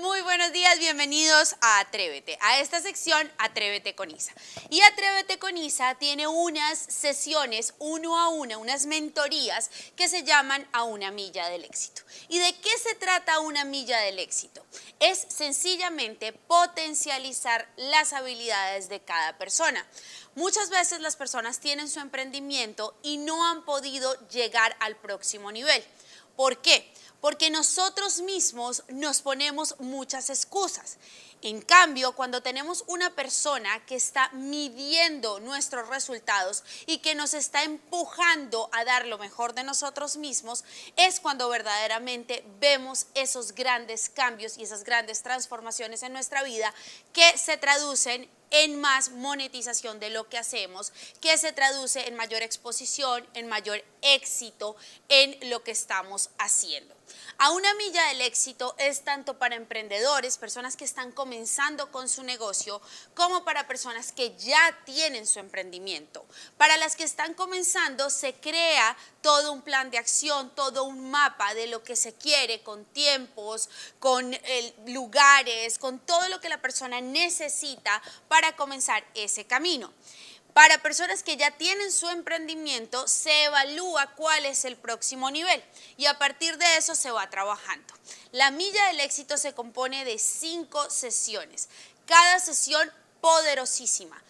Muy buenos días, bienvenidos a Atrévete, a esta sección Atrévete con Isa. Y Atrévete con Isa tiene unas sesiones uno a uno, unas mentorías que se llaman a una milla del éxito. ¿Y de qué se trata una milla del éxito? Es sencillamente potencializar las habilidades de cada persona. Muchas veces las personas tienen su emprendimiento y no han podido llegar al próximo nivel. ¿Por qué? porque nosotros mismos nos ponemos muchas excusas. En cambio, cuando tenemos una persona que está midiendo nuestros resultados y que nos está empujando a dar lo mejor de nosotros mismos, es cuando verdaderamente vemos esos grandes cambios y esas grandes transformaciones en nuestra vida que se traducen en más monetización de lo que hacemos, que se traduce en mayor exposición, en mayor éxito en lo que estamos haciendo. A una milla del éxito es tanto para emprendedores, personas que están comenzando, comenzando con su negocio como para personas que ya tienen su emprendimiento. Para las que están comenzando se crea todo un plan de acción, todo un mapa de lo que se quiere con tiempos, con eh, lugares, con todo lo que la persona necesita para comenzar ese camino. Para personas que ya tienen su emprendimiento, se evalúa cuál es el próximo nivel y a partir de eso se va trabajando. La milla del éxito se compone de cinco sesiones, cada sesión poderosísima.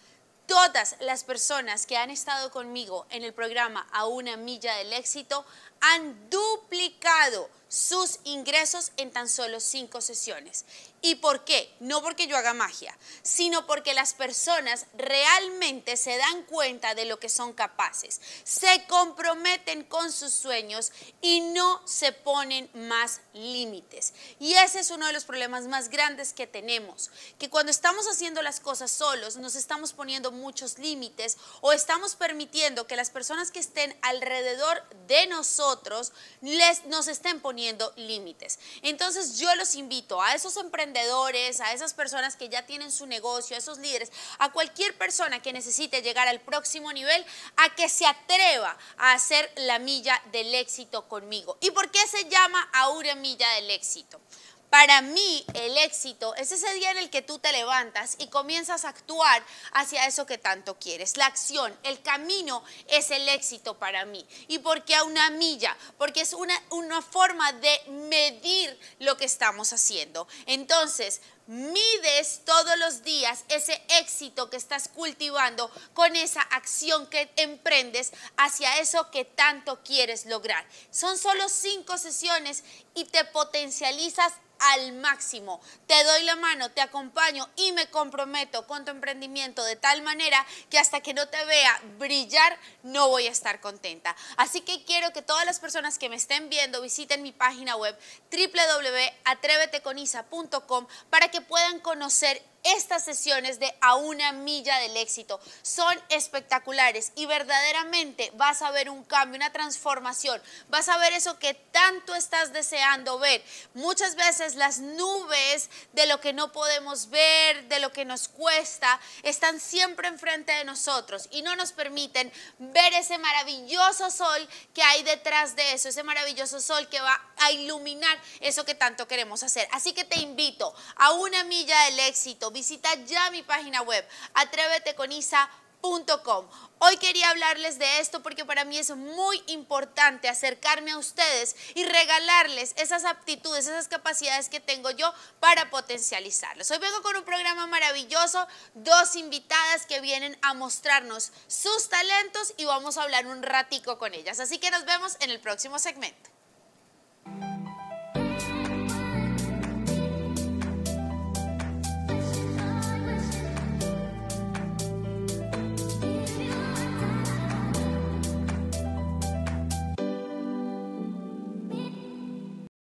Todas las personas que han estado conmigo en el programa A una milla del éxito han duplicado sus ingresos en tan solo cinco sesiones. ¿Y por qué? No porque yo haga magia, sino porque las personas realmente se dan cuenta de lo que son capaces, se comprometen con sus sueños y no se ponen más límites. Y ese es uno de los problemas más grandes que tenemos, que cuando estamos haciendo las cosas solos nos estamos poniendo muchos límites o estamos permitiendo que las personas que estén alrededor de nosotros les, nos estén poniendo límites. Entonces yo los invito a esos emprendedores a esas personas que ya tienen su negocio, a esos líderes, a cualquier persona que necesite llegar al próximo nivel, a que se atreva a hacer la milla del éxito conmigo. ¿Y por qué se llama a milla del éxito? Para mí el éxito es ese día en el que tú te levantas y comienzas a actuar hacia eso que tanto quieres. La acción, el camino es el éxito para mí. ¿Y por qué a una milla? Porque es una, una forma de medir lo que estamos haciendo. Entonces, mides todos los días ese éxito que estás cultivando con esa acción que emprendes hacia eso que tanto quieres lograr. Son solo cinco sesiones y te potencializas al máximo. Te doy la mano, te acompaño y me comprometo con tu emprendimiento de tal manera que hasta que no te vea brillar no voy a estar contenta. Así que quiero que todas las personas que me estén viendo visiten mi página web www.atreveteconisa.com para que puedan conocer estas sesiones de a una milla del éxito. Son espectaculares y verdaderamente vas a ver un cambio, una transformación. Vas a ver eso que tanto estás deseando ver. Muchas veces las nubes de lo que no podemos ver, de lo que nos cuesta, están siempre enfrente de nosotros y no nos permiten ver ese maravilloso sol que hay detrás de eso, ese maravilloso sol que va a iluminar eso que tanto queremos hacer. Así que te invito a una milla del éxito Visita ya mi página web, atréveteconisa.com. Hoy quería hablarles de esto porque para mí es muy importante acercarme a ustedes y regalarles esas aptitudes, esas capacidades que tengo yo para potencializarlas. Hoy vengo con un programa maravilloso, dos invitadas que vienen a mostrarnos sus talentos y vamos a hablar un ratico con ellas. Así que nos vemos en el próximo segmento.